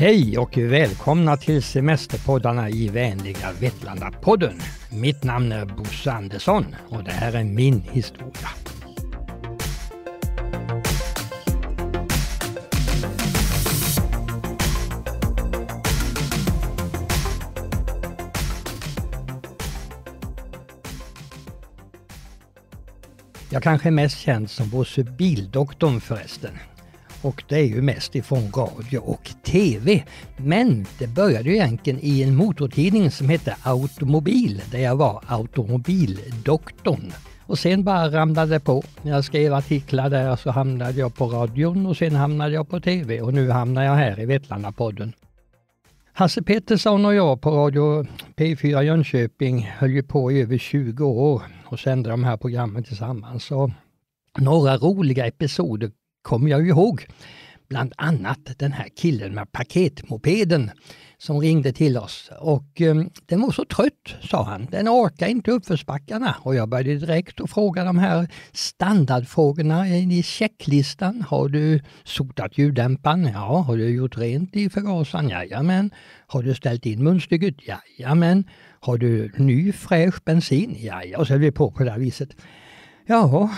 Hej och välkomna till semesterpoddarna i vänliga Vetlanda-podden. Mitt namn är Bosse Andersson och det här är min historia. Jag kanske är mest känd som Bosse Bildoktorn förresten och det är ju mest ifrån radio och TV. Men det började ju egentligen i en motortidning som hette Automobil där jag var automobildoktorn. Och sen bara ramlade det på. När jag skrev artiklar där så hamnade jag på radion och sen hamnade jag på TV och nu hamnar jag här i Vetlandapodden. Hasse Pettersson och jag på Radio P4 Jönköping höll ju på i över 20 år och sände de här programmen tillsammans. Och några roliga episoder kommer jag ihåg. Bland annat den här killen med paketmopeden som ringde till oss. Och ehm, den var så trött, sa han. Den orkar inte uppförsbackarna. Och jag började direkt att fråga de här standardfrågorna i checklistan. Har du sotat ljuddämparen? Ja. Har du gjort rent i förgasaren? Jajamän. Har du ställt in munstycket? Jajamän. Har du ny fräsch bensin? Jaja. Och så höll vi på på det här viset. Ja,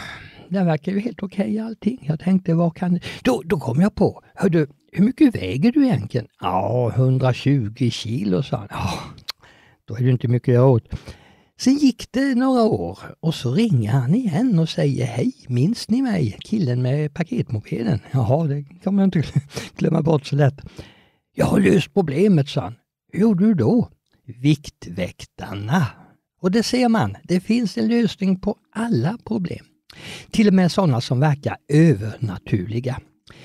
den verkar ju helt okej okay, allting. Jag tänkte, vad kan... Då, då kom jag på, hördu, hur mycket väger du egentligen? Ja, 120 kilo, sa han. Ja, då är det inte mycket jag åt. Sen gick det några år och så ringer han igen och säger Hej, minns ni mig? Killen med paketmopeden? Jaha, det kommer jag inte glömma bort så lätt. Jag har löst problemet, sa han. Hur gjorde du då? Viktväktarna. Och det ser man, det finns en lösning på alla problem. Till och med sådana som verkar övernaturliga.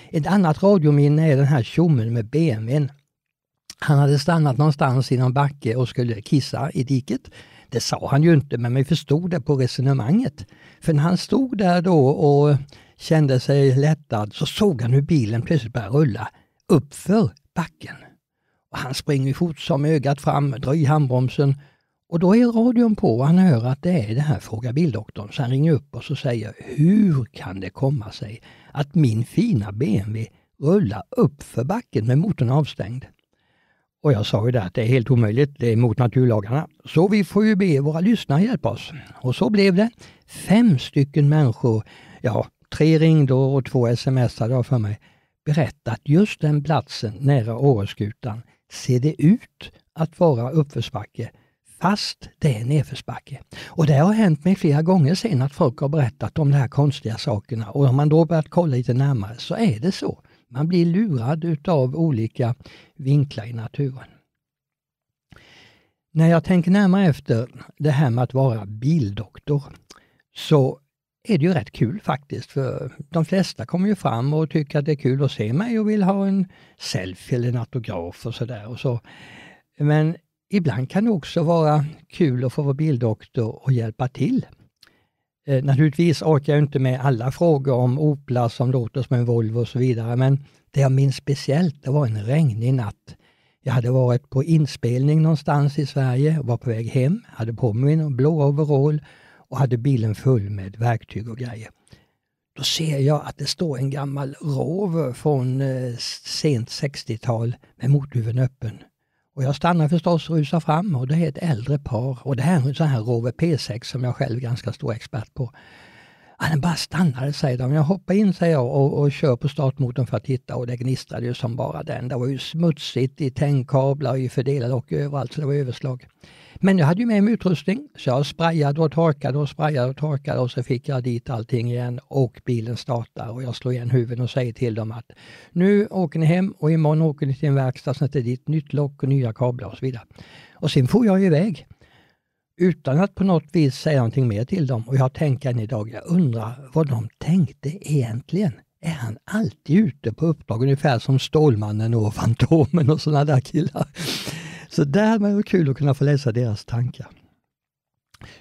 Ett annat radiominne är den här tjommen med BMWn. Han hade stannat någonstans i någon backe och skulle kissa i diket. Det sa han ju inte, men vi förstod det på resonemanget. För när han stod där då och kände sig lättad så såg han hur bilen plötsligt började rulla uppför backen. Och han springer fort som ögat fram, drar i handbromsen och då är radion på och han hör att det är det här Fråga bildoktorn. Så han ringer upp och så säger hur kan det komma sig att min fina BMW rullar upp för backen med motorn avstängd? Och jag sa ju det att det är helt omöjligt, det är mot naturlagarna. Så vi får ju be våra lyssnare hjälpa oss. Och så blev det. Fem stycken människor, ja, tre ringde och två smsade jag för mig, berättade att just den platsen nära Åreskutan ser det ut att vara uppförsbacke fast det är nedförsbacke. Och det har hänt mig flera gånger sen att folk har berättat om de här konstiga sakerna och om man då börjat kolla lite närmare så är det så. Man blir lurad utav olika vinklar i naturen. När jag tänker närmare efter det här med att vara bildoktor så är det ju rätt kul faktiskt, för de flesta kommer ju fram och tycker att det är kul att se mig och vill ha en selfie eller en autograf och sådär. Så. Men ibland kan det också vara kul att få vara bildoktor och hjälpa till. Eh, naturligtvis orkar jag inte med alla frågor om Opla som låter som en Volvo och så vidare, men det jag minns speciellt, det var en regnig natt. Jag hade varit på inspelning någonstans i Sverige, och var på väg hem, hade på mig min blå overall och hade bilen full med verktyg och grejer. Då ser jag att det står en gammal Rover från eh, sent 60-tal med motorhuven öppen och jag stannar förstås och rusar fram och det är ett äldre par. Och det här är en sån här Rover P6 som jag själv är ganska stor expert på. Ja, den bara stannade, säger de. Jag hoppar in, säger jag, och, och kör på startmotorn för att titta och det gnistrade ju som bara den. Det var ju smutsigt i tändkablar, i fördelade och överallt, så det var överslag. Men jag hade ju med mig utrustning, så jag sprayade och torkade och sprayade och torkade och så fick jag dit allting igen och bilen startar och jag slår igen huvudet och säger till dem att nu åker ni hem och imorgon åker ni till en verkstad som sätter dit nytt lock och nya kablar och så vidare. Och sen får jag iväg utan att på något vis säga någonting mer till dem. Och jag tänker än idag, jag undrar vad de tänkte egentligen. Är han alltid ute på uppdrag, ungefär som Stålmannen och Fantomen och sådana där killar? Så det hade varit kul att kunna få läsa deras tankar.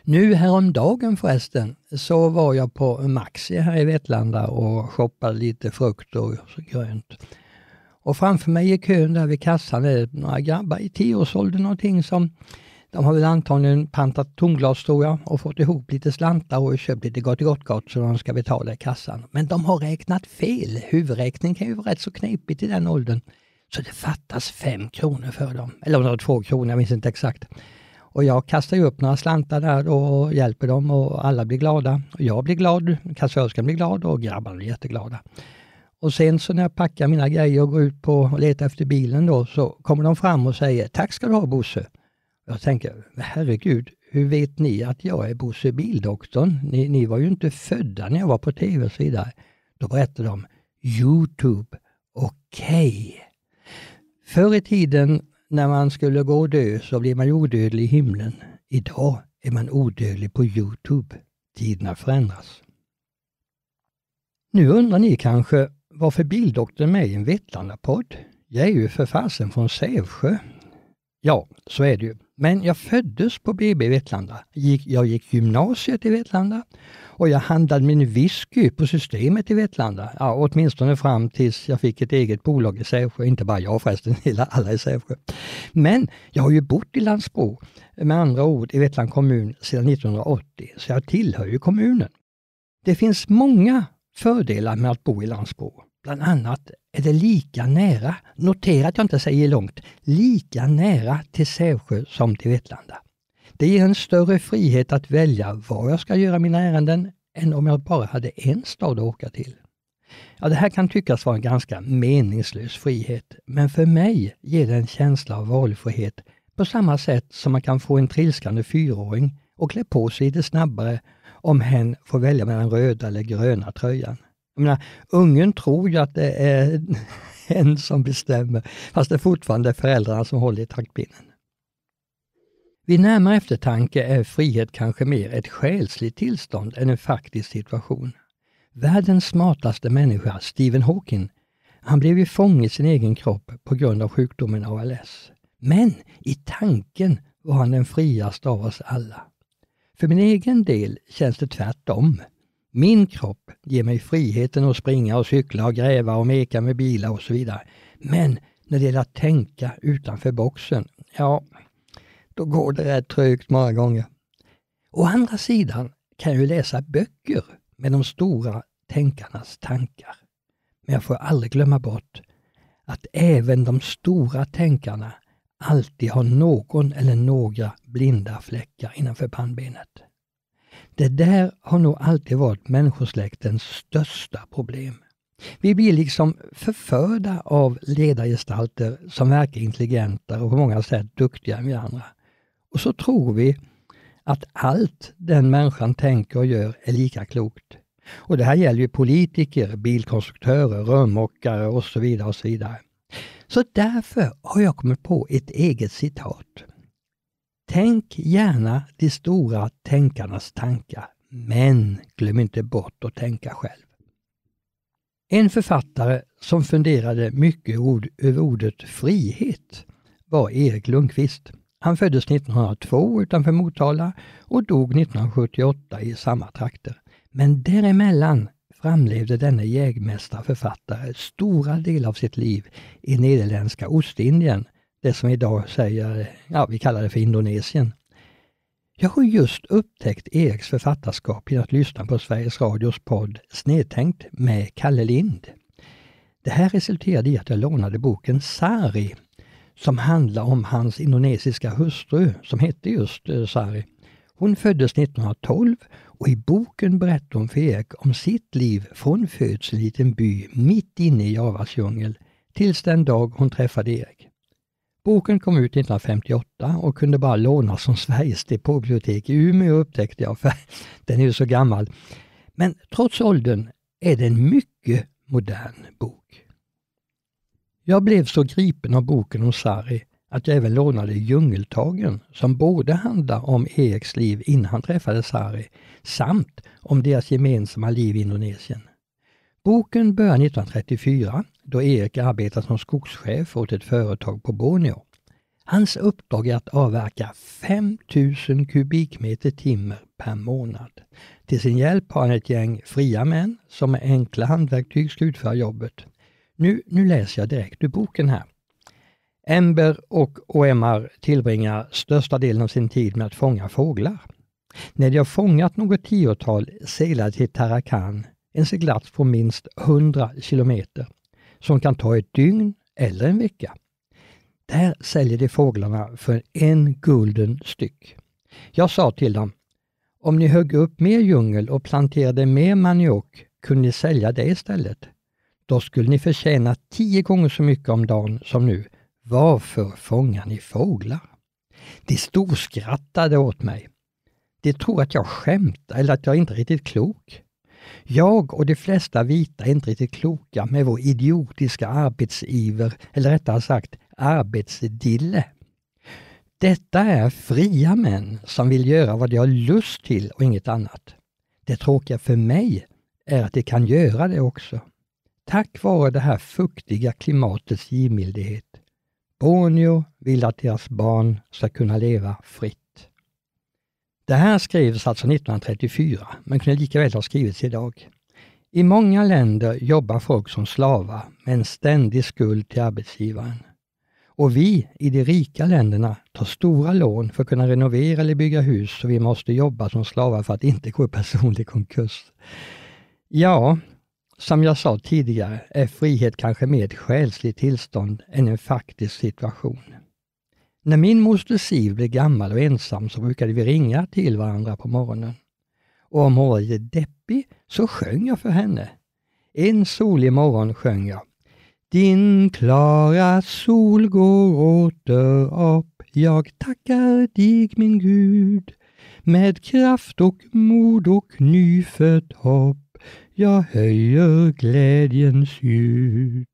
Nu häromdagen förresten så var jag på Maxi här i Vetlanda och shoppade lite frukt och grönt. Och framför mig i kön där vid kassan är det några grabbar i tioårsåldern någonting som de har väl antagligen pantat tomglas tror jag och fått ihop lite slantar och köpt lite gott gott gott så de ska betala i kassan. Men de har räknat fel. Huvudräkning kan ju vara rätt så knepigt i den åldern. Så det fattas fem kronor för dem. Eller om det var två kronor, jag minns inte exakt. Och jag kastar ju upp några slantar där och hjälper dem och alla blir glada. Jag blir glad, kassörskan blir glad och grabbarna blir jätteglada. Och sen så när jag packar mina grejer och går ut på och letar efter bilen då så kommer de fram och säger Tack ska du ha Bosse. Jag tänker, herregud, hur vet ni att jag är Bosse Bildoktorn? Ni, ni var ju inte födda när jag var på tv och så vidare. Då berättar de, Youtube, okej. Okay. Förr i tiden när man skulle gå och dö så blev man odödlig i himlen. Idag är man odödlig på Youtube. Tiderna förändras. Nu undrar ni kanske varför Bildoktorn är med i en Vetlanda-podd? Jag är ju för fasen från Sävsjö, Ja, så är det ju. Men jag föddes på BB Vetlanda. jag gick gymnasiet i Vetlanda och jag handlade min whisky på Systemet i Vetlanda. Ja, åtminstone fram tills jag fick ett eget bolag i Sävsjö. Inte bara jag förresten, alla i Sävsjö. Men jag har ju bott i Landsbro, med andra ord i Vetlanda kommun, sedan 1980, så jag tillhör ju kommunen. Det finns många fördelar med att bo i Landsbro. Bland annat är det lika nära, notera att jag inte säger långt, lika nära till Sävsjö som till Vetlanda. Det ger en större frihet att välja var jag ska göra mina ärenden än om jag bara hade en stad att åka till. Ja, det här kan tyckas vara en ganska meningslös frihet, men för mig ger det en känsla av valfrihet på samma sätt som man kan få en trilskande fyraåring att klä på sig lite snabbare om hen får välja mellan röda eller gröna tröjan. Jag menar, ungen tror ju att det är en som bestämmer, fast det fortfarande är föräldrarna som håller i taktpinnen. Vid närmare eftertanke är frihet kanske mer ett själsligt tillstånd än en faktisk situation. Världens smartaste människa, Stephen Hawking, han blev ju fång i sin egen kropp på grund av sjukdomen ALS. Men i tanken var han den friaste av oss alla. För min egen del känns det tvärtom. Min kropp ger mig friheten att springa och cykla och gräva och meka med bilar och så vidare. Men när det gäller att tänka utanför boxen, ja, då går det rätt trögt många gånger. Å andra sidan kan jag ju läsa böcker med de stora tänkarnas tankar. Men jag får aldrig glömma bort att även de stora tänkarna alltid har någon eller några blinda fläckar innanför pannbenet. Det där har nog alltid varit människosläktens största problem. Vi blir liksom förförda av ledargestalter som verkar intelligentare och på många sätt duktigare än vi andra. Och så tror vi att allt den människan tänker och gör är lika klokt. Och det här gäller ju politiker, bilkonstruktörer, rörmokare och så vidare. och Så vidare. Så därför har jag kommit på ett eget citat Tänk gärna de stora tänkarnas tankar, men glöm inte bort att tänka själv. En författare som funderade mycket ord över ordet frihet var Erik Lundqvist. Han föddes 1902 utanför Motala och dog 1978 i samma trakter. Men däremellan framlevde denne jägmästarförfattare stora delar av sitt liv i nederländska Ostindien det som idag säger, ja vi kallar det för Indonesien. Jag har just upptäckt Eriks författarskap genom att lyssna på Sveriges Radios podd Snedtänkt med Kalle Lind. Det här resulterade i att jag lånade boken Sari som handlar om hans indonesiska hustru som hette just eh, Sari. Hon föddes 1912 och i boken berättar hon för Erik om sitt liv från födseln i en liten by mitt inne i Javas djungel tills den dag hon träffade Erik. Boken kom ut 1958 och kunde bara lånas från Sveriges depåbibliotek i Umeå upptäckte jag, för den är ju så gammal. Men trots åldern är det en mycket modern bok. Jag blev så gripen av boken om Sari att jag även lånade Djungeltagen som både handlar om Eriks liv innan han träffade Sari samt om deras gemensamma liv i Indonesien. Boken börjar 1934 då Erik arbetar som skogschef åt ett företag på Borneo. Hans uppdrag är att avverka 5000 kubikmeter timmer per månad. Till sin hjälp har han ett gäng fria män som med enkla handverktyg ska utföra jobbet. Nu, nu läser jag direkt ur boken här. Ember och OMR tillbringar största delen av sin tid med att fånga fåglar. När de har fångat något tiotal seglar till Tarakan, en seglats på minst 100 kilometer som kan ta ett dygn eller en vecka. Där säljer de fåglarna för en gulden styck. Jag sa till dem, om ni högg upp mer djungel och planterade mer maniok kunde ni sälja det istället. Då skulle ni förtjäna tio gånger så mycket om dagen som nu. Varför fångar ni fåglar? De storskrattade åt mig. De tror att jag skämtar eller att jag inte är riktigt klok. Jag och de flesta vita är inte riktigt kloka med vår idiotiska arbetsiver, eller rättare sagt arbetsdille. Detta är fria män som vill göra vad de har lust till och inget annat. Det tråkiga för mig är att de kan göra det också. Tack vare det här fuktiga klimatets givmildhet. Borneo vill att deras barn ska kunna leva fritt. Det här skrevs alltså 1934, men kunde lika väl ha skrivits idag. I många länder jobbar folk som slavar med en ständig skuld till arbetsgivaren. Och vi i de rika länderna tar stora lån för att kunna renovera eller bygga hus så vi måste jobba som slavar för att inte gå i personlig konkurs. Ja, som jag sa tidigare är frihet kanske mer ett själsligt tillstånd än en faktisk situation. När min moster Siv blev gammal och ensam så brukade vi ringa till varandra på morgonen. Och om hon var lite deppig så sjöng jag för henne. En solig morgon sjöng jag. Din klara sol går åter upp. Jag tackar dig min Gud. Med kraft och mod och nyfött hopp. Jag höjer glädjens ljud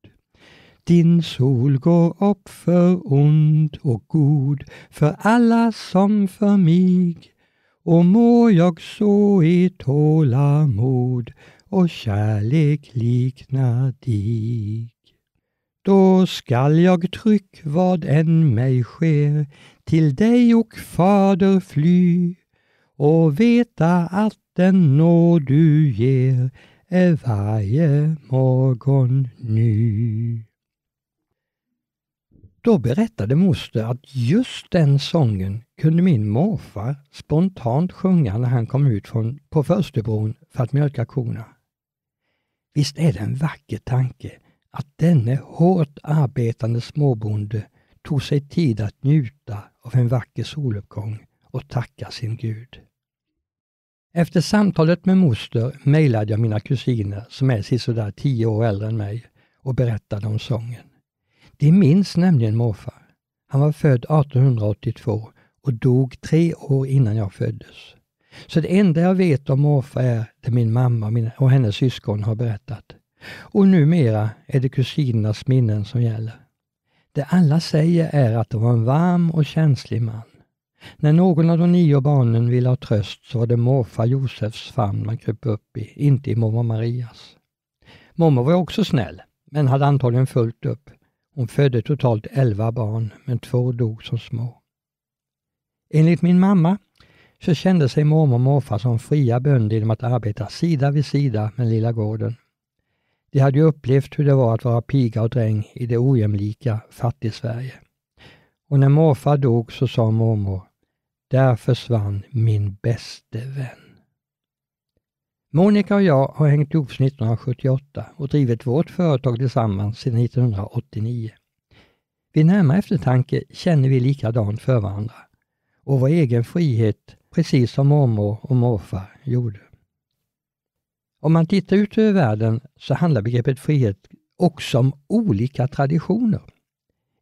din sol går upp för ond och god, för alla som för mig. Och må jag så i tålamod och kärlek likna dig. Då skall jag tryck vad än mig sker till dig och Fader fly och veta att den nåd du ger är varje morgon ny. Då berättade moster att just den sången kunde min morfar spontant sjunga när han kom ut från, på Förstebron för att mjölka korna. Visst är det en vacker tanke att denne hårt arbetande småbonde tog sig tid att njuta av en vacker soluppgång och tacka sin Gud. Efter samtalet med moster mejlade jag mina kusiner som är sisådär tio år äldre än mig och berättade om sången. De minns nämligen morfar. Han var född 1882 och dog tre år innan jag föddes. Så det enda jag vet om morfar är det min mamma och, hennes syskon har berättat. Och numera är det kusinernas minnen som gäller. Det alla säger är att det var en varm och känslig man. När någon av de nio barnen ville ha tröst så var det morfar Josefs famn man kröp upp i, inte i mormor Marias. Mormor var också snäll, men hade antagligen fullt upp. Hon födde totalt elva barn, men två dog som små. Enligt min mamma så kände sig mormor och morfar som fria bönder genom att arbeta sida vid sida med lilla gården. De hade ju upplevt hur det var att vara piga och dräng i det ojämlika fattig-Sverige. Och när morfar dog så sa mormor, där försvann min bäste vän. Monica och jag har hängt ihop sedan 1978 och drivit vårt företag tillsammans sedan 1989. Vid närmare eftertanke känner vi likadant för varandra och vår egen frihet precis som mormor och morfar gjorde. Om man tittar ut över världen så handlar begreppet frihet också om olika traditioner.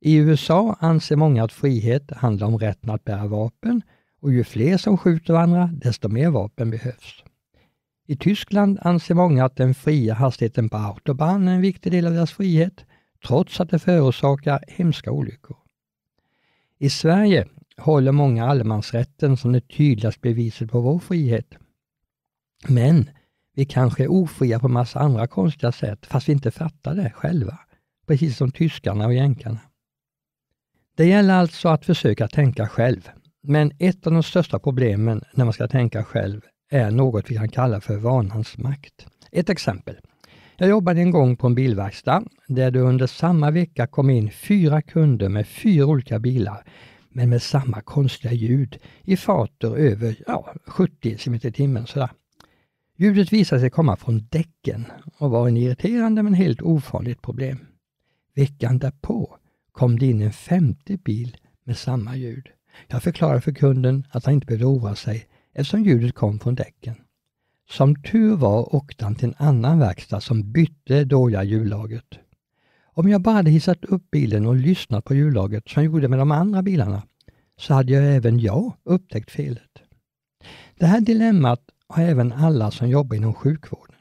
I USA anser många att frihet handlar om rätten att bära vapen och ju fler som skjuter varandra, desto mer vapen behövs. I Tyskland anser många att den fria hastigheten på autobahn är en viktig del av deras frihet, trots att det förorsakar hemska olyckor. I Sverige håller många allemansrätten som det tydligaste beviset på vår frihet. Men vi kanske är ofria på massa andra konstiga sätt, fast vi inte fattar det själva. Precis som tyskarna och jänkarna. Det gäller alltså att försöka tänka själv. Men ett av de största problemen när man ska tänka själv är något vi kan kalla för vanans makt. Ett exempel. Jag jobbade en gång på en bilverkstad där det under samma vecka kom in fyra kunder med fyra olika bilar men med samma konstiga ljud i farter över ja, 70 km i timmen. Sådär. Ljudet visade sig komma från däcken och var en irriterande men helt ofarligt problem. Veckan därpå kom det in en femte bil med samma ljud. Jag förklarade för kunden att han inte behövde oroa sig eftersom ljudet kom från däcken. Som tur var åkte han till en annan verkstad som bytte dåliga hjullagret. Om jag bara hade hissat upp bilen och lyssnat på hjullagret som jag gjorde med de andra bilarna så hade jag även jag upptäckt felet. Det här dilemmat har även alla som jobbar inom sjukvården.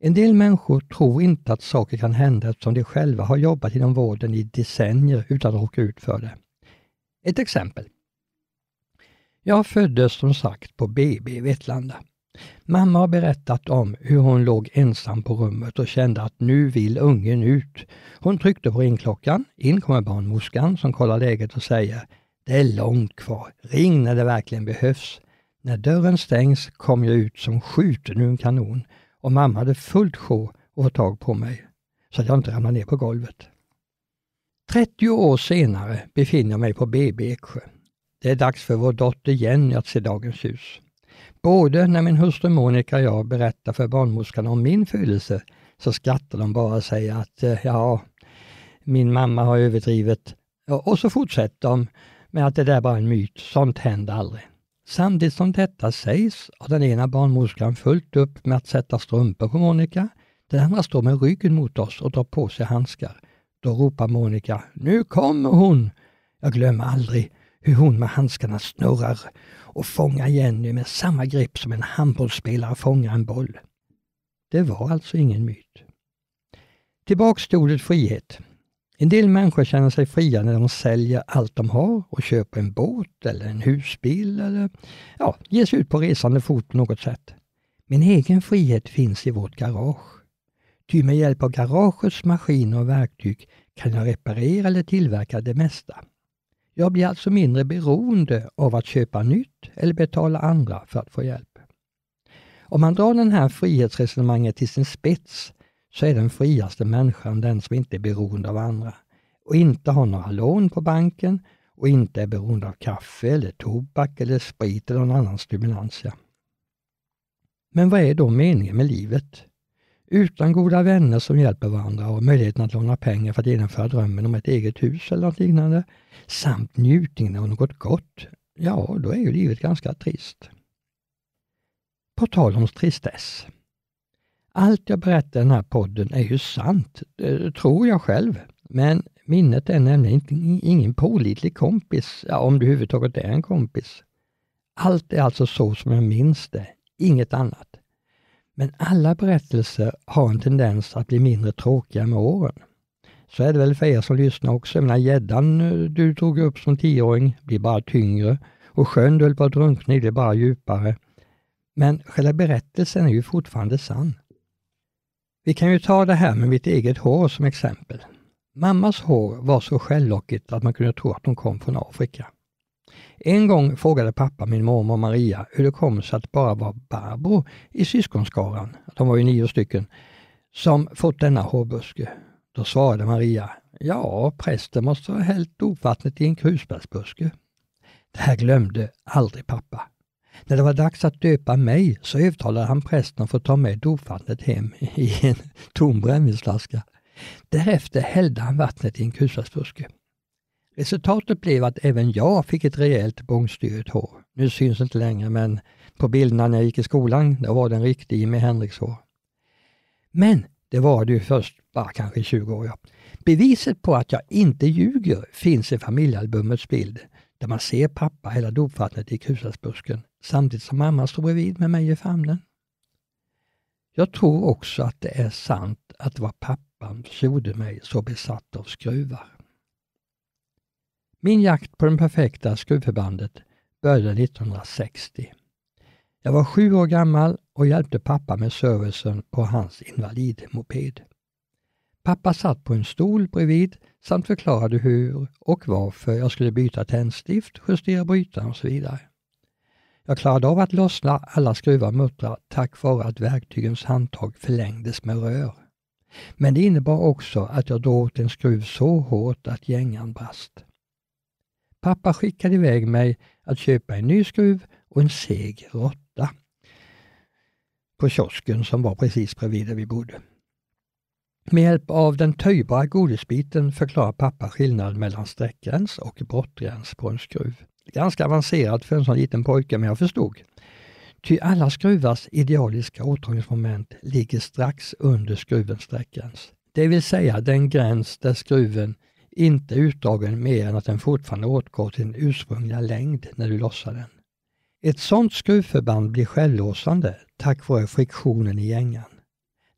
En del människor tror inte att saker kan hända eftersom de själva har jobbat inom vården i decennier utan att råka ut för det. Ett exempel. Jag föddes som sagt på BB i Vetlanda. Mamma har berättat om hur hon låg ensam på rummet och kände att nu vill ungen ut. Hon tryckte på ringklockan, in kommer barnmorskan som kollar läget och säger Det är långt kvar, ring när det verkligen behövs. När dörren stängs kom jag ut som skjuten ur en kanon och mamma hade fullt sjå att få tag på mig så att jag inte ramlade ner på golvet. 30 år senare befinner jag mig på BB Eksjö. Det är dags för vår dotter Jenny att se dagens ljus. Både när min hustru Monica och jag berättar för barnmorskan om min födelse så skrattar de bara och säger att eh, ja, min mamma har överdrivit. Och så fortsätter de med att det där är bara en myt, sånt händer aldrig. Samtidigt som detta sägs har den ena barnmorskan fullt upp med att sätta strumpor på Monica. Den andra står med ryggen mot oss och drar på sig handskar. Då ropar Monica, nu kommer hon! Jag glömmer aldrig hur hon med handskarna snurrar och fångar Jenny med samma grepp som en handbollsspelare fångar en boll. Det var alltså ingen myt. Tillbaks till ordet frihet. En del människor känner sig fria när de säljer allt de har och köper en båt eller en husbil eller ja, ger sig ut på resande fot på något sätt. Min egen frihet finns i vårt garage. Ty med hjälp av garagets maskiner och verktyg kan jag reparera eller tillverka det mesta. Jag blir alltså mindre beroende av att köpa nytt eller betala andra för att få hjälp. Om man drar den här frihetsresonemanget till sin spets så är den friaste människan den som inte är beroende av andra och inte har några lån på banken och inte är beroende av kaffe eller tobak eller sprit eller någon annan stimulans. Men vad är då meningen med livet? Utan goda vänner som hjälper varandra och möjligheten att låna pengar för att genomföra drömmen om ett eget hus eller något liknande, samt njutningen av något gott, ja, då är ju livet ganska trist. På tal om tristess. Allt jag berättar i den här podden är ju sant, eh, tror jag själv. Men minnet är nämligen ingen pålitlig kompis, ja, om du överhuvudtaget är en kompis. Allt är alltså så som jag minns det, inget annat. Men alla berättelser har en tendens att bli mindre tråkiga med åren. Så är det väl för er som lyssnar också. Men gäddan eh, du drog upp som tioåring blir bara tyngre och sjön du höll på att drunkna i blir bara djupare. Men själva berättelsen är ju fortfarande sann. Vi kan ju ta det här med mitt eget hår som exempel. Mammas hår var så självlockigt att man kunde tro att hon kom från Afrika. En gång frågade pappa min mormor Maria hur det kom sig att det bara var Barbro i syskonskaran, de var ju nio stycken, som fått denna hårbuske. Då svarade Maria, ja, prästen måste ha hällt dopvattnet i en krusbärsbuske. Det här glömde aldrig pappa. När det var dags att döpa mig så övertalade han prästen att få ta med dopvattnet hem i en tom brännvinsflaska. Därefter hällde han vattnet i en krusbärsbuske. Resultatet blev att även jag fick ett rejält bångstyrigt hår. Nu syns det inte längre, men på bilderna när jag gick i skolan, då var det en riktig Jimi Hendrix-hår. Men det var det ju först bara kanske 20 år. Ja. Beviset på att jag inte ljuger finns i familjealbumets bild där man ser pappa hela dopvattnet i krusasbusken samtidigt som mamma står bredvid med mig i famnen. Jag tror också att det är sant att det var pappan som gjorde mig så besatt av skruvar. Min jakt på det perfekta skruvförbandet började 1960. Jag var sju år gammal och hjälpte pappa med servicen på hans invalidmoped. Pappa satt på en stol bredvid samt förklarade hur och varför jag skulle byta tändstift, justera brytaren och så vidare. Jag klarade av att lossna alla skruvar och muttrar tack vare att verktygens handtag förlängdes med rör. Men det innebar också att jag drog åt en skruv så hårt att gängan brast. Pappa skickade iväg mig att köpa en ny skruv och en seg råtta på kiosken som var precis bredvid där vi bodde. Med hjälp av den töjbara godisbiten förklarar pappa skillnaden mellan streckgräns och brottgräns på en skruv. Ganska avancerat för en sån liten pojke, men jag förstod. Ty alla skruvars idealiska åtdragningsmoment ligger strax under skruvens streckgräns. Det vill säga den gräns där skruven inte utdragen mer än att den fortfarande åtgår till sin ursprungliga längd när du lossar den. Ett sådant skruvförband blir självlåsande tack vare friktionen i gängan.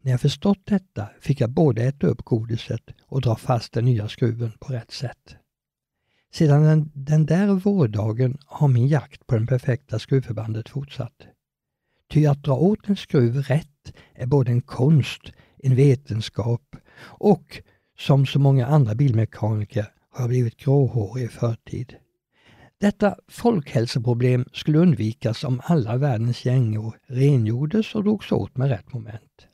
När jag förstått detta fick jag både äta upp godiset och dra fast den nya skruven på rätt sätt. Sedan den, den där vårdagen har min jakt på det perfekta skruvförbandet fortsatt. Ty att dra åt en skruv rätt är både en konst, en vetenskap och som så många andra bilmekaniker har jag blivit gråhårig i förtid. Detta folkhälsoproblem skulle undvikas om alla världens gängor rengjordes och drogs åt med rätt moment.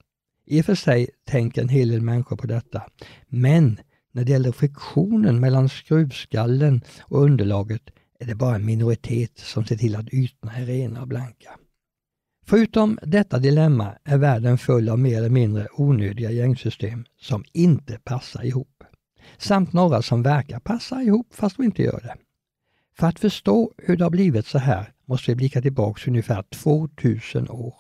I och för sig tänker en hel del människor på detta, men när det gäller friktionen mellan skruvskallen och underlaget är det bara en minoritet som ser till att ytorna är rena och blanka. Förutom detta dilemma är världen full av mer eller mindre onödiga gängsystem som inte passar ihop. Samt några som verkar passa ihop fast de inte gör det. För att förstå hur det har blivit så här måste vi blicka tillbaka ungefär 2000 år.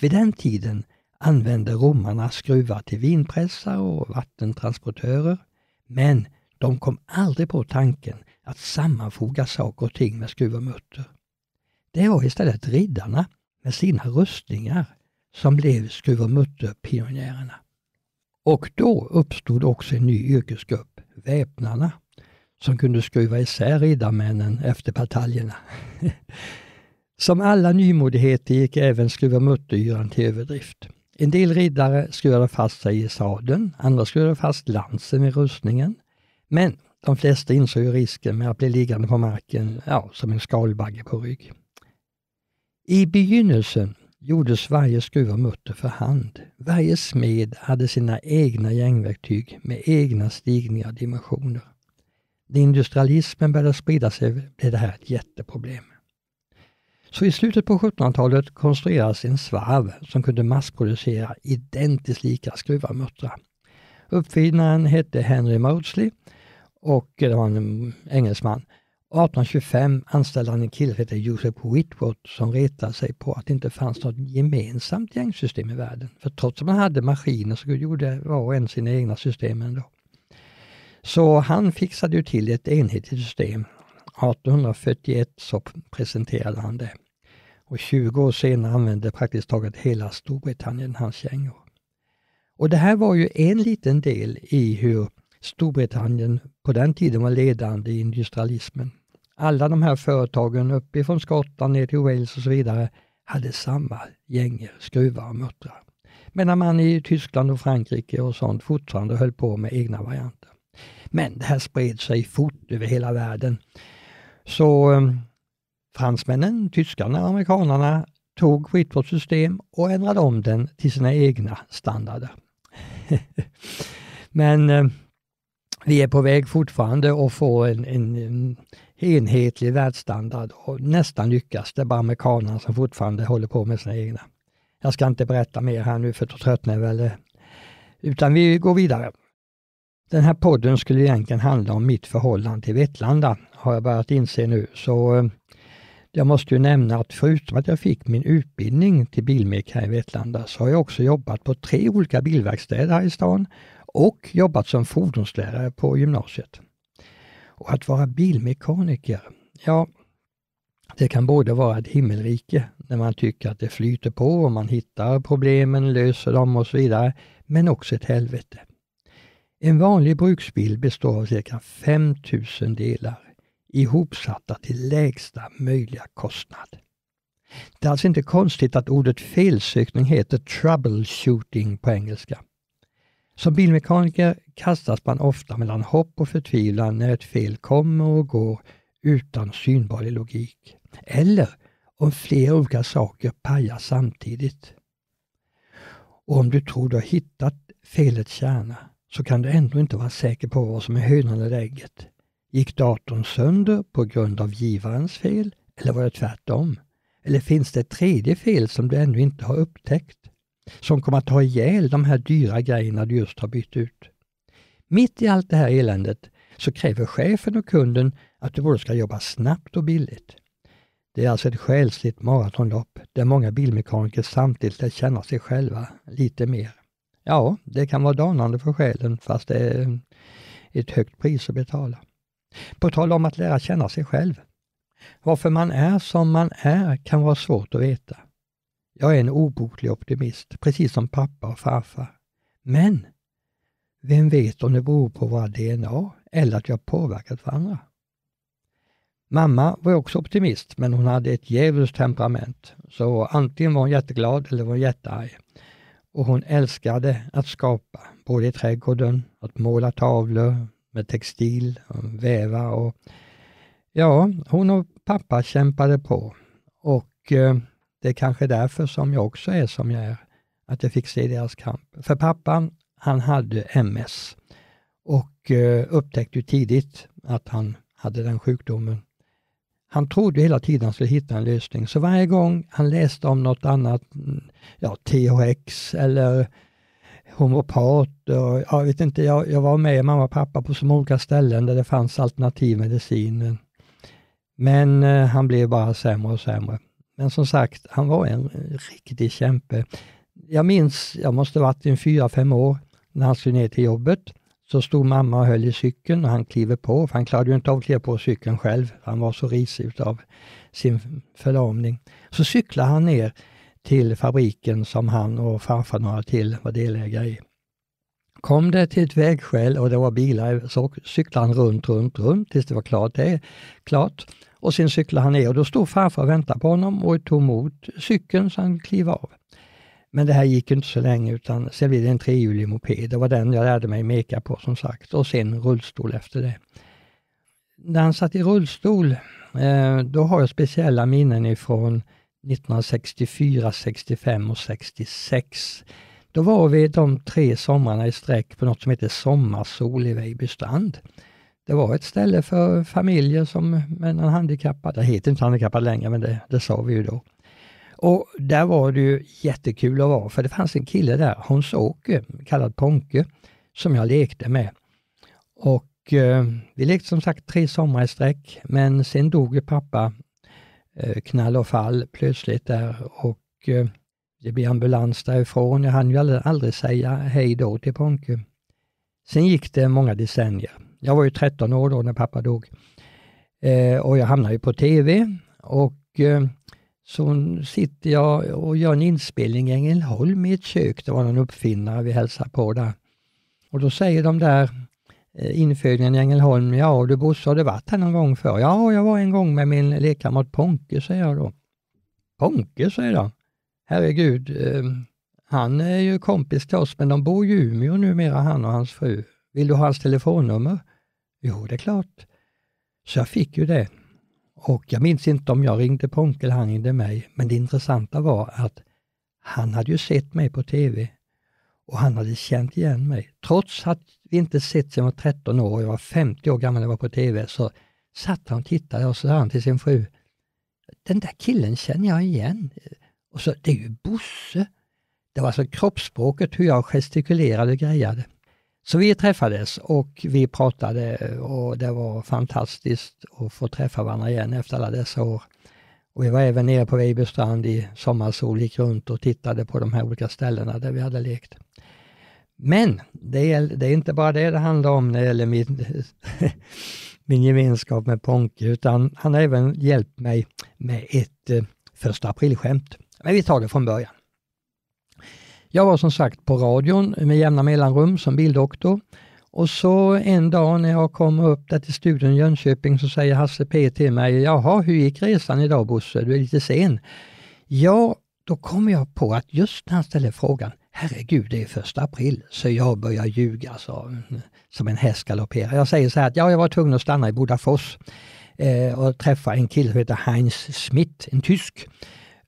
Vid den tiden använde romarna skruvar till vinpressar och vattentransportörer. Men de kom aldrig på tanken att sammanfoga saker och ting med skruv och mutter. Det var istället riddarna med sina rustningar som blev skruva-mutter-pionjärerna. Och då uppstod också en ny yrkesgrupp, väpnarna, som kunde skruva isär riddarmännen efter bataljerna. som alla nymodigheter gick även skruva-mutter-yran till överdrift. En del riddare skruvade fast sig i sadeln, andra skruvade fast lansen i rustningen. Men de flesta insåg risken med att bli liggande på marken ja, som en skalbagge på rygg. I begynnelsen gjordes varje skruv och mutter för hand. Varje smed hade sina egna gängverktyg med egna stigningar och dimensioner. När industrialismen började sprida sig blev det här ett jätteproblem. Så i slutet på 1700-talet konstruerades en svarv som kunde massproducera identiskt lika skruvarmuttrar. Uppfinnaren hette Henry Maudsley och det var en engelsman. 1825 anställde han en kille som hette Joseph Whitworth som retade sig på att det inte fanns något gemensamt gängsystem i världen. För trots att man hade maskiner så gjorde var och en sina egna system ändå. Så han fixade ju till ett enhetligt system. 1841 så presenterade han det. Och 20 år senare använde praktiskt taget hela Storbritannien hans kängor. Och det här var ju en liten del i hur Storbritannien på den tiden var ledande i industrialismen alla de här företagen uppifrån Skottland ner till Wales och så vidare hade samma gäng skruvar och muttrar. Medan man i Tyskland och Frankrike och sånt fortfarande höll på med egna varianter. Men det här spred sig fort över hela världen. Så um, fransmännen, tyskarna och amerikanarna tog Whitworths system och ändrade om den till sina egna standarder. Men um, vi är på väg fortfarande att få en, en, en enhetlig världsstandard och nästan lyckas. Det är bara amerikanerna som fortfarande håller på med sina egna. Jag ska inte berätta mer här nu för då tröttnar jag väl. Utan vi går vidare. Den här podden skulle egentligen handla om mitt förhållande till Vetlanda, har jag börjat inse nu. Så eh, jag måste ju nämna att förutom att jag fick min utbildning till bilmek i Vetlanda så har jag också jobbat på tre olika bilverkstäder här i stan och jobbat som fordonslärare på gymnasiet. Och att vara bilmekaniker, ja, det kan både vara ett himmelrike när man tycker att det flyter på och man hittar problemen, löser dem och så vidare, men också ett helvete. En vanlig bruksbil består av cirka 5000 delar ihopsatta till lägsta möjliga kostnad. Det är alltså inte konstigt att ordet felsökning heter troubleshooting på engelska. Som bilmekaniker kastas man ofta mellan hopp och förtvivlan när ett fel kommer och går utan synbar logik. Eller om flera olika saker pajar samtidigt. Och om du tror du har hittat felets kärna så kan du ändå inte vara säker på vad som är hönan eller ägget. Gick datorn sönder på grund av givarens fel eller var det tvärtom? Eller finns det ett tredje fel som du ännu inte har upptäckt? som kommer att ta ihjäl de här dyra grejerna du just har bytt ut. Mitt i allt det här eländet så kräver chefen och kunden att du både ska jobba snabbt och billigt. Det är alltså ett själsligt maratonlopp där många bilmekaniker samtidigt lär känna sig själva lite mer. Ja, det kan vara danande för själen fast det är ett högt pris att betala. På tal om att lära känna sig själv. Varför man är som man är kan vara svårt att veta. Jag är en obotlig optimist, precis som pappa och farfar. Men vem vet om det beror på våra DNA eller att vi har påverkat varandra? Mamma var också optimist, men hon hade ett djävulskt temperament. Så antingen var hon jätteglad eller var hon jättearg. Och hon älskade att skapa, både i trädgården, att måla tavlor med textil, och väva och... Ja, hon och pappa kämpade på. Och eh, det är kanske därför som jag också är som jag är, att jag fick se deras kamp. För pappan, han hade MS och eh, upptäckte tidigt att han hade den sjukdomen. Han trodde hela tiden att han skulle hitta en lösning, så varje gång han läste om något annat, mm, ja, THX eller homopater. Och, jag, vet inte, jag, jag var med mamma och pappa på så många olika ställen där det fanns alternativ medicin. Men eh, han blev bara sämre och sämre. Men som sagt, han var en riktig kämpe. Jag minns, jag måste varit en fyra, fem år, när han skulle ner till jobbet. Så stod mamma och höll i cykeln och han kliver på, för han klarade ju inte av att kliva på cykeln själv. Han var så risig av sin förlamning. Så cyklar han ner till fabriken som han och farfar några till var delägare i. Kom det till ett vägskäl och det var bilar så cyklade han runt, runt, runt tills det var klart. Det är klart. Och sen cyklade han ner och då stod farfar och väntade på honom och tog emot cykeln så han klev av. Men det här gick inte så länge utan sen blev det en trehjulig moped. Det var den jag lärde mig meka på som sagt och sen rullstol efter det. När han satt i rullstol, eh, då har jag speciella minnen ifrån 1964, 65 och 66. Då var vi de tre somrarna i sträck på något som heter Sommarsol i Vejbystrand. strand det var ett ställe för familjer som, med någon handikappad, det heter inte handikappad längre, men det, det sa vi ju då. Och där var det ju jättekul att vara, för det fanns en kille där, Hans-Åke, eh, kallad Ponke, som jag lekte med. Och eh, vi lekte som sagt tre somrar i sträck, men sen dog ju pappa eh, knall och fall plötsligt där och eh, det blev ambulans därifrån. Jag hann ju aldrig, aldrig säga hej då till Ponke. Sen gick det många decennier jag var ju 13 år då när pappa dog. Eh, och jag hamnade ju på tv och eh, så sitter jag och gör en inspelning i Ängelholm i ett kök. Det var någon uppfinnare vi hälsade på där. Och då säger de där eh, infödingen i Ängelholm, ja du Bosse, har du varit här någon gång förr? Ja, jag var en gång med min lekkamrat Ponke, säger jag då. Ponke, säger jag. Herregud, eh, han är ju kompis till oss, men de bor i Umeå numera, han och hans fru. Vill du ha hans telefonnummer? Jo, det är klart. Så jag fick ju det. Och jag minns inte om jag ringde Ponke eller han ringde mig, men det intressanta var att han hade ju sett mig på TV och han hade känt igen mig. Trots att vi inte sett sedan jag var 13 år och jag var 50 år gammal när jag var på TV, så satt han och tittade och så sa han till sin fru, den där killen känner jag igen. Och så, det är ju Bosse. Det var alltså kroppsspråket, hur jag gestikulerade och grejade. Så vi träffades och vi pratade och det var fantastiskt att få träffa varandra igen efter alla dessa år. Och vi var även nere på Vejbystrand i sommarsol, gick runt och tittade på de här olika ställena där vi hade lekt. Men det är, det är inte bara det det handlar om när det gäller min, min gemenskap med Ponke, utan han har även hjälpt mig med ett eh, första aprilskämt. Men vi tar det från början. Jag var som sagt på radion med jämna mellanrum som bildoktor och så en dag när jag kom upp där till studion i Jönköping så säger Hasse P till mig, jaha hur gick resan idag Bosse, du är lite sen. Ja, då kom jag på att just när han ställer frågan, herregud det är första april, så jag börjar ljuga så, som en häst galopperar. Jag säger så här att ja, jag var tvungen att stanna i Bodafors eh, och träffa en kille som heter Heinz Schmidt, en tysk.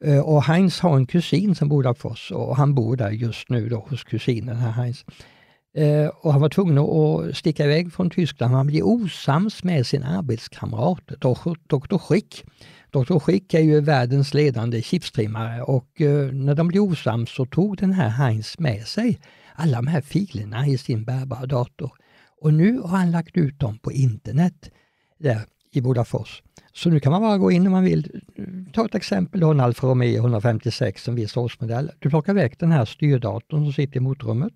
Eh, och Heinz har en kusin som bor där på oss och han bor där just nu då hos kusinen, här Heinz. Eh, och han var tvungen att sticka iväg från Tyskland, han blev osams med sin arbetskamrat Dr. Schick. Dr. Schick är ju världens ledande chipstrimmare och eh, när de blev osams så tog den här Heinz med sig alla de här filerna i sin bärbara dator. Och nu har han lagt ut dem på internet. Där i Bodafors. Så nu kan man bara gå in om man vill. Ta ett exempel, du har en Alfa Romeo 156 som viss årsmodell. Du plockar väck den här styrdatorn som sitter i motorrummet.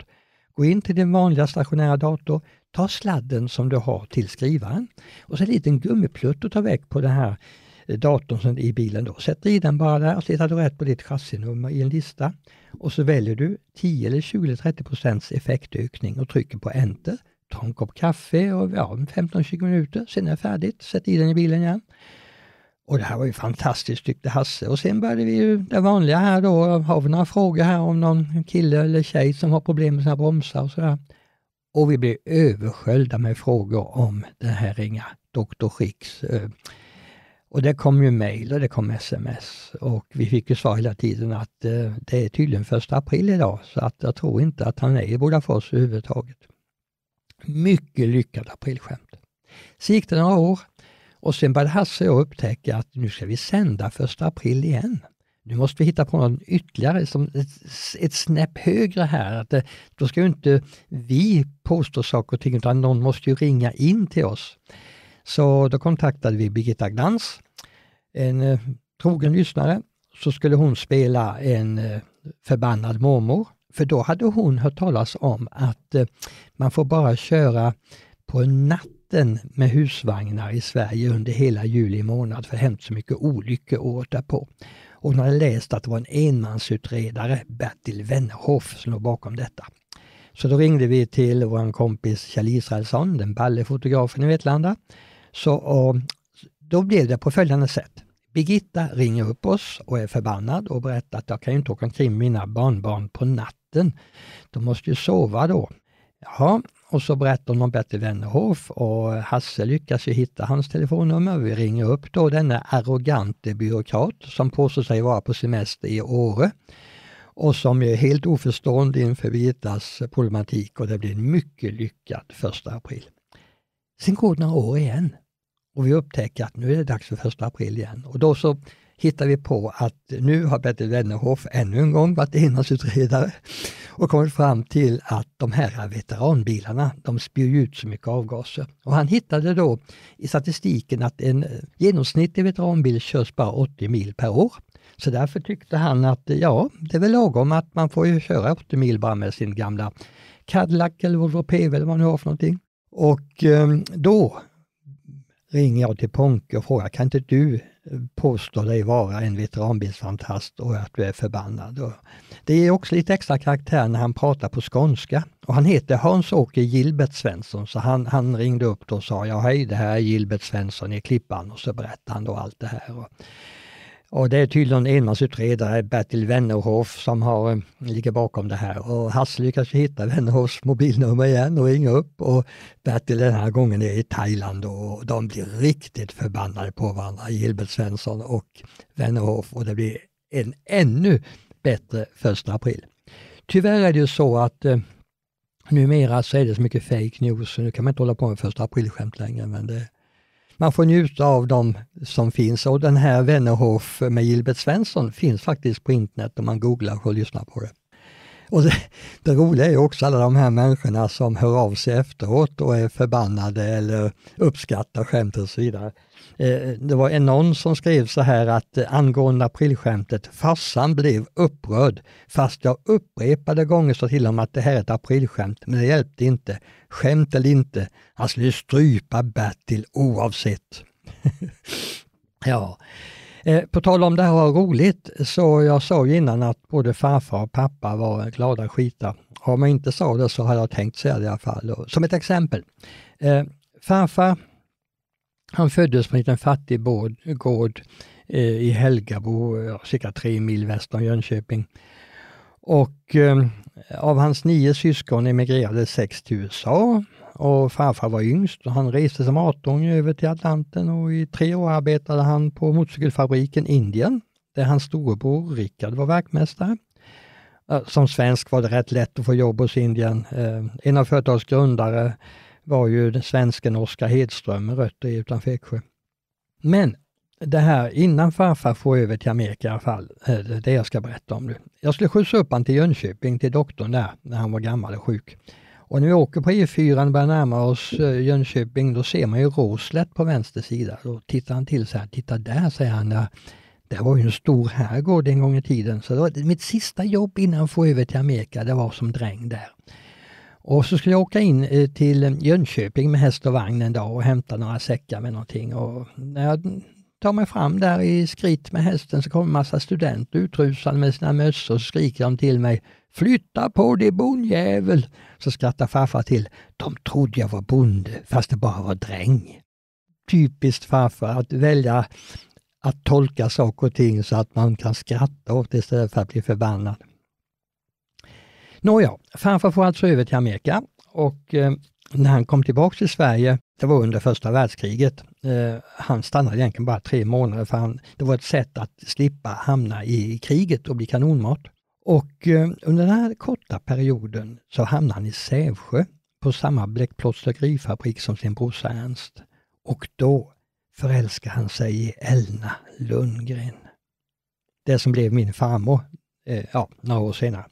Gå in till din vanliga stationära dator, ta sladden som du har till skrivaren och så en liten gummiplutt du tar väck på den här eh, datorn som i bilen. Då. Sätter i den bara där och så hittar du rätt på ditt chassinummer i en lista. Och så väljer du 10 eller 20 eller 30 procents effektökning och trycker på enter ta en kopp kaffe och ja, 15-20 minuter, sen är det färdigt. Sätt i den i bilen igen. Och det här var ju fantastiskt tyckte Hasse. Och sen började vi ju det vanliga här då. Har vi några frågor här om någon kille eller tjej som har problem med sina bromsar och sådär. Och vi blev översköljda med frågor om den här ringa Dr. Skicks. Eh, och det kom ju mejl och det kom sms. Och vi fick ju svar hela tiden att eh, det är tydligen första april idag så att jag tror inte att han är i Bodafors överhuvudtaget. Mycket lyckat aprilskämt. Så gick det några år och sen började Hasse och upptäcka att nu ska vi sända första april igen. Nu måste vi hitta på något ytterligare, som ett, ett snäpp högre här. Att det, då ska ju inte vi påstå saker och ting utan någon måste ju ringa in till oss. Så då kontaktade vi Birgitta Glans, en eh, trogen lyssnare, så skulle hon spela en eh, förbannad mormor. För då hade hon hört talas om att eh, man får bara köra på natten med husvagnar i Sverige under hela juli månad, för det hänt så mycket olyckor året därpå. hon hade läst att det var en enmansutredare, Bertil Wennerhoff, som låg bakom detta. Så då ringde vi till vår kompis Kjell Israelsson, den balle fotografen i Vetlanda. Så och, då blev det på följande sätt. Birgitta ringer upp oss och är förbannad och berättar att jag kan ju inte åka omkring mina barnbarn på natten. De måste ju sova då. Jaha, och så berättar hon om Bertil Wennerhoff och Hasse lyckas ju hitta hans telefonnummer. Vi ringer upp då denna arrogante byråkrat som påstår sig vara på semester i Åre och som är helt oförstående inför Birgittas problematik och det blir en mycket lyckad första april. Sen går det några år igen och vi upptäcker att nu är det dags för första april igen. Och då så hittar vi på att nu har Bertil Wennerhoff ännu en gång varit enmansutredare och kommit fram till att de här veteranbilarna, de spyr ut så mycket avgaser. Och han hittade då i statistiken att en genomsnittlig veteranbil körs bara 80 mil per år. Så därför tyckte han att ja, det är väl lagom att man får ju köra 80 mil bara med sin gamla Cadillac eller Volvo PV eller vad man nu har för någonting. Och ehm, då ringer jag till Ponke och frågar, kan inte du eh, påstå dig vara en veteranbilsfantast och att du är förbannad? det ger också lite extra karaktär när han pratar på skånska. Och han heter Hans-Åke Gilbert Svensson, så han, han, ringde upp och sa, ja hej, det här är Gilbert Svensson i Klippan och så berättade han då allt det här. Och det är tydligen enmansutredare, Bertil Wennerhoff, som har, eh, ligger bakom det här. Och Hasse lyckas hitta Wennerhoffs mobilnummer igen och ringa upp. Och Bertil den här gången är i Thailand och de blir riktigt förbannade på varandra, Gilbert Svensson och Wennerhoff. Och det blir en ännu bättre första april. Tyvärr är det ju så att eh, numera så är det så mycket fake news, så nu kan man inte hålla på med första april-skämt längre. Men det, man får njuta av dem som finns och den här Wennerhof med Gilbert Svensson finns faktiskt på internet om man googlar och lyssnar på det. Och det, det, roliga är också alla de här människorna som hör av sig efteråt och är förbannade eller uppskattar skämt och så vidare. Eh, det var någon som skrev så här att eh, angående aprilskämtet, farsan blev upprörd fast jag upprepade gånger sa till honom att det här är ett aprilskämt, men det hjälpte inte. Skämt eller inte, han skulle strypa Bertil oavsett. ja. Eh, på tal om det här var roligt, så jag sa ju innan att både farfar och pappa var glada skitar. Om jag inte sa det så hade jag tänkt säga det i alla fall. Som ett exempel. farfar han föddes på en liten fattig gård eh, i Helgabo, cirka tre mil väster om Jönköping. Och eh, av hans nio syskon emigrerade sex till USA och farfar var yngst och han reste som 18 över till Atlanten och i tre år arbetade han på motorcykelfabriken Indien där hans storebror Rickard var verkmästare. Som svensk var det rätt lätt att få jobb hos Indien. Eh, en av företagets grundare var ju den svensken Oskar Hedström med rötter utanför Eksjö. Men det här innan farfar får över till Amerika i alla fall, eh, det jag ska berätta om nu. Jag skulle skjutsa upp honom till Jönköping, till doktorn där, när han var gammal och sjuk. Och när vi åker på E4 och börjar närma oss eh, Jönköping, då ser man ju Råslätt på vänster sida. Då tittar han till så här, titta där, säger han. Det var ju en stor herrgård en gång i tiden. Så det var mitt sista jobb innan jag får över till Amerika, det var som dräng där. Och så skulle jag åka in eh, till Jönköping med häst och vagn en dag och hämta några säckar med någonting. Och när jag tar mig fram där i skritt med hästen så kommer en massa studenter utrusade med sina mössor och skriker de till mig Flytta på dig bondjävel! Så skrattar farfar till. De trodde jag var bonde fast det bara var dräng. Typiskt farfar att välja att tolka saker och ting så att man kan skratta åt det istället för att bli förbannad. Nåja, farfar får alltså över till Amerika och eh, när han kom tillbaks till Sverige, det var under första världskriget, eh, han stannade egentligen bara tre månader för han, det var ett sätt att slippa hamna i, i kriget och bli kanonmat. Och eh, under den här korta perioden så hamnade han i Sävsjö på samma bläckplåtslagerifabrik som sin brorsa Ernst. Och då förälskar han sig i Elna Lundgren. Det som blev min farmor, eh, ja, några år senare.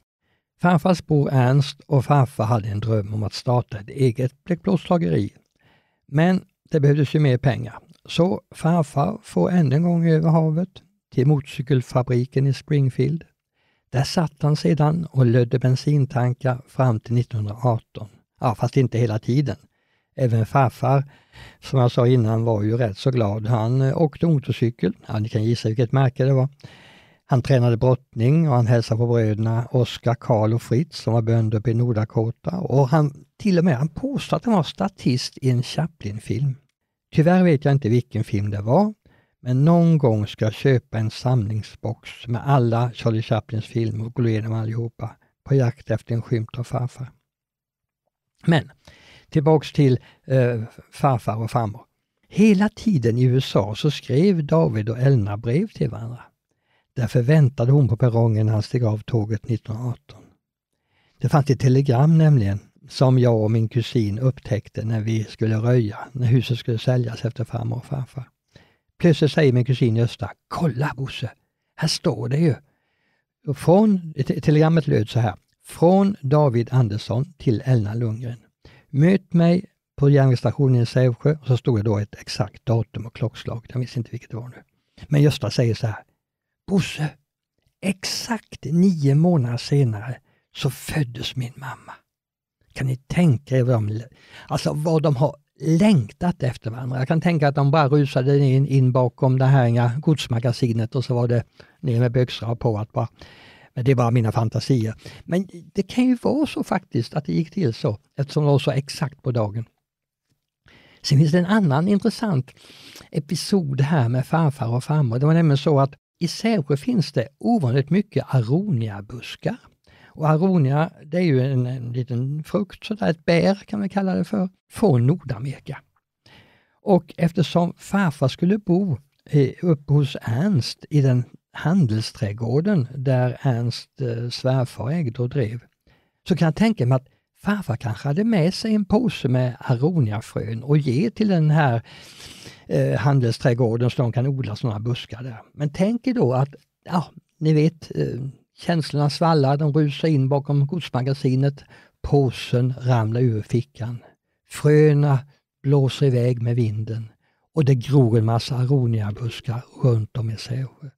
Farfars bror Ernst och farfar hade en dröm om att starta ett eget bleckplåtslageri. Men det behövdes ju mer pengar, så farfar får ännu en gång över havet till motorcykelfabriken i Springfield. Där satt han sedan och lödde bensintankar fram till 1918. Ja, fast inte hela tiden. Även farfar, som jag sa innan, var ju rätt så glad. Han åkte motorcykel, ja, ni kan gissa vilket märke det var, han tränade brottning och han hälsade på bröderna Oskar, Karl och Fritz som var bönder uppe i Nordakota och han till och med han påstod att han var statist i en Chaplin-film. Tyvärr vet jag inte vilken film det var, men någon gång ska jag köpa en samlingsbox med alla Charlie Chaplins filmer och gå igenom allihopa på jakt efter en skymt av farfar. Men tillbaks till eh, farfar och farmor. Hela tiden i USA så skrev David och Elna brev till varandra. Därför väntade hon på perrongen när han steg av tåget 1918. Det fanns ett telegram nämligen, som jag och min kusin upptäckte när vi skulle röja, när huset skulle säljas efter farmor och farfar. Plötsligt säger min kusin Gösta, kolla Bosse, här står det ju. från, telegrammet löd så här, från David Andersson till Elna Lundgren. Möt mig på järnvägsstationen i Sävsjö. Och så stod det då ett exakt datum och klockslag. Jag minns inte vilket det var nu. Men Gösta säger så här, Bosse, exakt nio månader senare så föddes min mamma. Kan ni tänka er vad de, alltså vad de har längtat efter varandra. Jag kan tänka att de bara rusade in, in bakom det här godsmagasinet och så var det ner med byxorna på. Att bara, men det är bara mina fantasier. Men det kan ju vara så faktiskt att det gick till så eftersom det var så exakt på dagen. Sen finns det en annan intressant episod här med farfar och farmor. Det var nämligen så att i Sävsjö finns det ovanligt mycket aroniabuskar. Och aronia, det är ju en, en liten frukt, sådär ett bär kan vi kalla det för, från Nordamerika. Och eftersom farfar skulle bo eh, uppe hos Ernst i den handelsträdgården där Ernst eh, svärfar ägde och drev, så kan jag tänka mig att farfar kanske hade med sig en påse med aroniafrön och ge till den här eh, handelsträdgården så de kan odla sådana buskar där. Men tänk er då att, ja, ni vet, eh, känslorna svallar, de rusar in bakom godsmagasinet, påsen ramlar ur fickan. Fröna blåser iväg med vinden och det gror en massa aroniabuskar runt om i Sävsjö.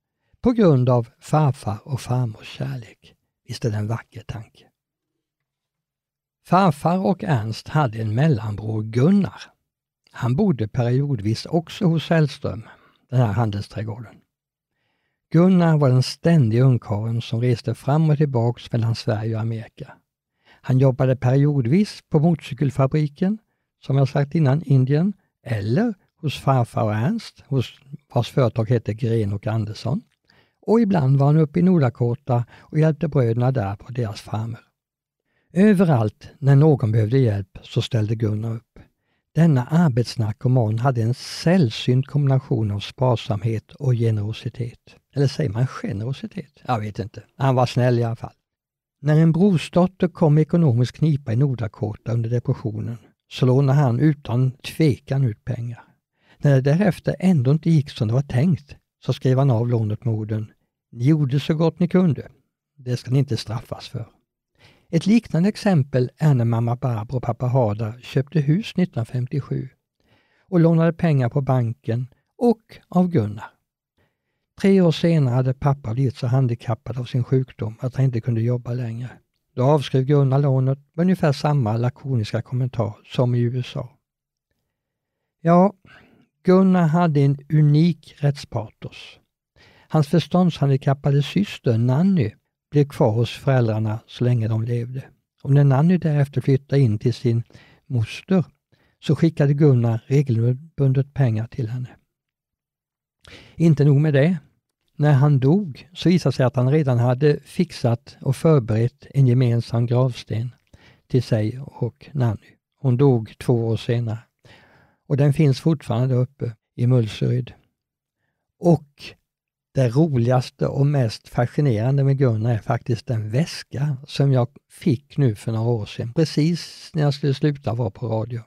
På grund av farfar och farmors kärlek. Visst är det en vacker tanke? Farfar och Ernst hade en mellanbror Gunnar. Han bodde periodvis också hos Sällström, den här handelsträdgården. Gunnar var den ständige ungkarlen som reste fram och tillbaks mellan Sverige och Amerika. Han jobbade periodvis på motorcykelfabriken, som jag sagt innan, Indien, eller hos farfar och Ernst, hos vars företag hette Gren och Andersson. Och ibland var han uppe i Nordakota och hjälpte bröderna där på deras farmer. Överallt när någon behövde hjälp så ställde Gunnar upp. Denna arbetsnarkoman hade en sällsynt kombination av sparsamhet och generositet. Eller säger man generositet? Jag vet inte. Han var snäll i alla fall. När en brorsdotter kom i ekonomisk knipa i Nordakota under depressionen så lånade han utan tvekan ut pengar. När det därefter ändå inte gick som det var tänkt så skrev han av lånet med orden Ni gjorde så gott ni kunde. Det ska ni inte straffas för. Ett liknande exempel är när mamma Barbro och pappa Hada köpte hus 1957 och lånade pengar på banken och av Gunnar. Tre år senare hade pappa blivit så handikappad av sin sjukdom att han inte kunde jobba längre. Då avskrev Gunnar lånet med ungefär samma lakoniska kommentar som i USA. Ja, Gunnar hade en unik rättspatos. Hans förståndshandikappade syster Nanny blev kvar hos föräldrarna så länge de levde. Och när Nanny därefter flyttade in till sin moster så skickade Gunnar regelbundet pengar till henne. Inte nog med det. När han dog så visade det sig att han redan hade fixat och förberett en gemensam gravsten till sig och Nanny. Hon dog två år senare. Och den finns fortfarande uppe i Mulseryd. Och det roligaste och mest fascinerande med Gunnar är faktiskt den väska som jag fick nu för några år sedan, precis när jag skulle sluta vara på radio.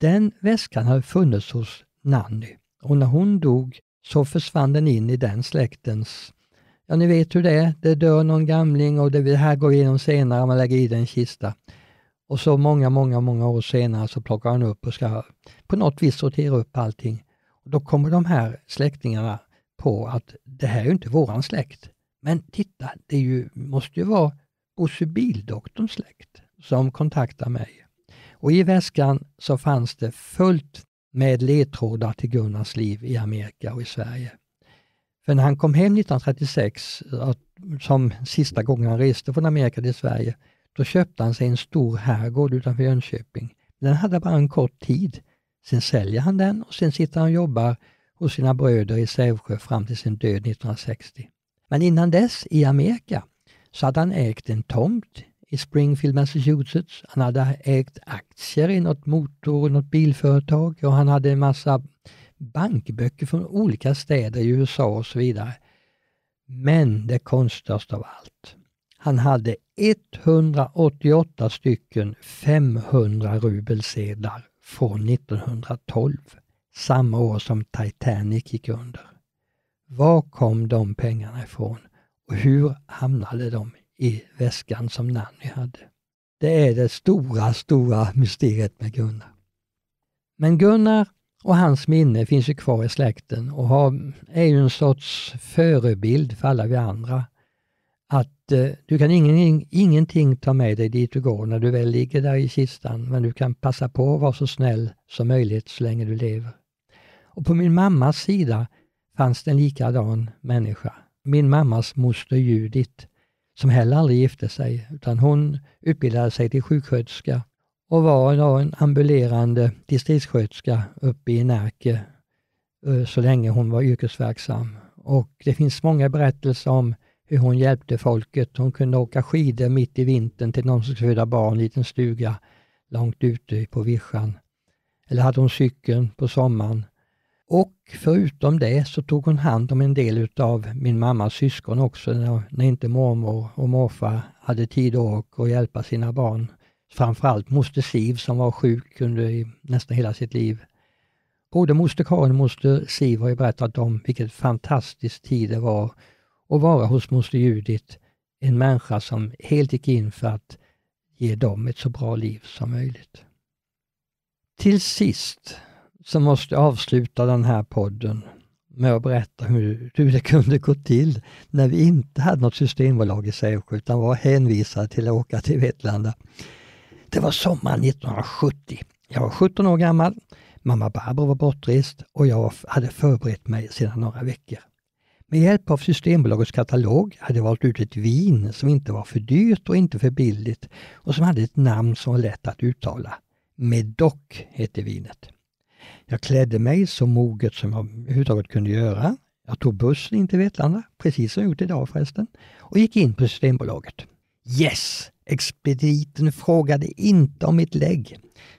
Den väskan har funnits hos Nanny och när hon dog så försvann den in i den släktens Ja, ni vet hur det är. Det dör någon gamling och det här går igenom senare, man lägger i den kista. Och så många, många, många år senare så plockar han upp och ska på något vis sortera upp allting. Och då kommer de här släktingarna på att det här är ju inte våran släkt. Men titta, det ju, måste ju vara Bosse Bildoktorns släkt som kontaktar mig. Och i väskan så fanns det fullt med ledtrådar till Gunnars liv i Amerika och i Sverige. För när han kom hem 1936, som sista gången han reste från Amerika till Sverige, då köpte han sig en stor herrgård utanför Jönköping. Den hade bara en kort tid. Sen säljer han den och sen sitter han och jobbar och sina bröder i Sävsjö fram till sin död 1960. Men innan dess, i Amerika, så hade han ägt en tomt i Springfield, Massachusetts. Han hade ägt aktier i något motor och något bilföretag och han hade en massa bankböcker från olika städer i USA och så vidare. Men det konstigaste av allt, han hade 188 stycken 500 rubelsedlar från 1912 samma år som Titanic gick under. Var kom de pengarna ifrån och hur hamnade de i väskan som Nanny hade? Det är det stora, stora mysteriet med Gunnar. Men Gunnar och hans minne finns ju kvar i släkten och har, är ju en sorts förebild för alla vi andra. Att eh, du kan ingen, ingenting ta med dig dit du går när du väl ligger där i kistan, men du kan passa på att vara så snäll som möjligt så länge du lever. Och på min mammas sida fanns det en likadan människa. Min mammas moster Judit, som heller aldrig gifte sig, utan hon utbildade sig till sjuksköterska och var en ambulerande distriktssköterska uppe i Närke eh, så länge hon var yrkesverksam. Och det finns många berättelser om hur hon hjälpte folket. Hon kunde åka skidor mitt i vintern till någon som skulle föda barn, i en liten stuga långt ute på vischan. Eller hade hon cykeln på sommaren och förutom det så tog hon hand om en del utav min mammas syskon också när inte mormor och morfar hade tid att hjälpa sina barn. Framförallt moster Siv som var sjuk under nästan hela sitt liv. Både moster Karin och moster Siv har ju berättat om vilket fantastiskt tid det var att vara hos moster Judit, en människa som helt gick in för att ge dem ett så bra liv som möjligt. Till sist så måste jag avsluta den här podden med att berätta hur det kunde gå till när vi inte hade något systembolag i Sävsjö utan var hänvisade till att åka till Vetlanda. Det var sommaren 1970. Jag var 17 år gammal, mamma Barbro var bortrest och jag hade förberett mig sedan några veckor. Med hjälp av Systembolagets katalog hade jag valt ut ett vin som inte var för dyrt och inte för billigt och som hade ett namn som var lätt att uttala. Medoc hette vinet. Jag klädde mig så moget som jag överhuvudtaget kunde göra. Jag tog bussen in till Vetlanda, precis som jag gjort idag förresten, och gick in på Systembolaget. Yes! Expediten frågade inte om mitt lägg.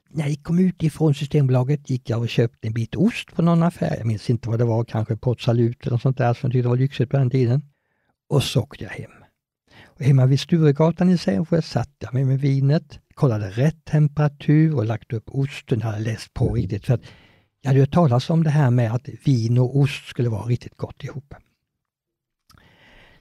När jag kom ut ifrån Systembolaget gick jag och köpte en bit ost på någon affär. Jag minns inte vad det var, kanske Potsalut eller något sånt där som jag tyckte var lyxigt på den tiden. Och så åkte jag hem. Och hemma vid Sturegatan i Sävsjö satt jag med, med vinet, kollade rätt temperatur och lagt upp osten. Jag hade läst på riktigt. För att jag hade hört talas om det här med att vin och ost skulle vara riktigt gott ihop.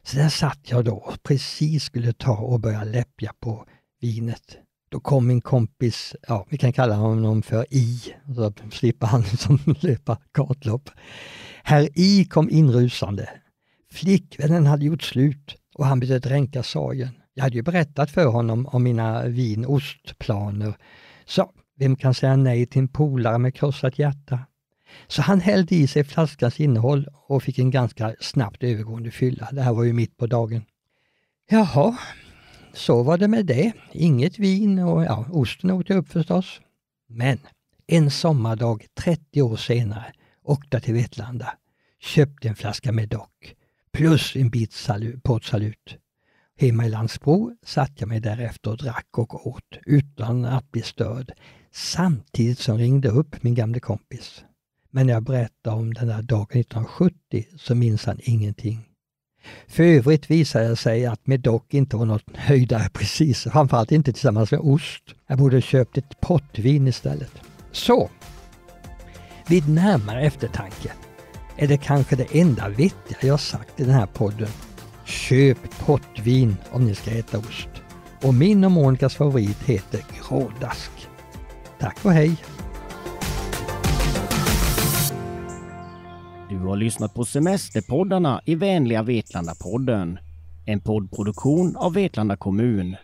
Så där satt jag då och precis skulle ta och börja läppja på vinet. Då kom min kompis, ja vi kan kalla honom för I, så slipper han som löpa kartlopp. Herr I kom inrusande. Flickvännen hade gjort slut och han började dränka sorgen. Jag hade ju berättat för honom om mina vinostplaner. Så vem kan säga nej till en polare med krossat hjärta? Så han hällde i sig flaskans innehåll och fick en ganska snabbt övergående fylla. Det här var ju mitt på dagen. Jaha, så var det med det. Inget vin och ja, osten åt jag upp förstås. Men en sommardag 30 år senare åkte jag till Vetlanda, köpte en flaska med dock. plus en bit salut, Hemma i Landsbro satt jag mig därefter och drack och åt utan att bli störd samtidigt som ringde upp min gamle kompis. Men när jag berättade om den där dagen 1970 så minns han ingenting. För övrigt visade det sig att Medoc inte var något höjdare precis, framförallt inte tillsammans med ost. Jag borde köpt ett pottvin istället. Så, vid närmare eftertanke är det kanske det enda vettiga jag sagt i den här podden. Köp pottvin om ni ska äta ost. Och min och Monikas favorit heter grådask. Tack och hej! Du har lyssnat på Semesterpoddarna i vänliga Vetlanda-podden. En poddproduktion av Vetlanda kommun.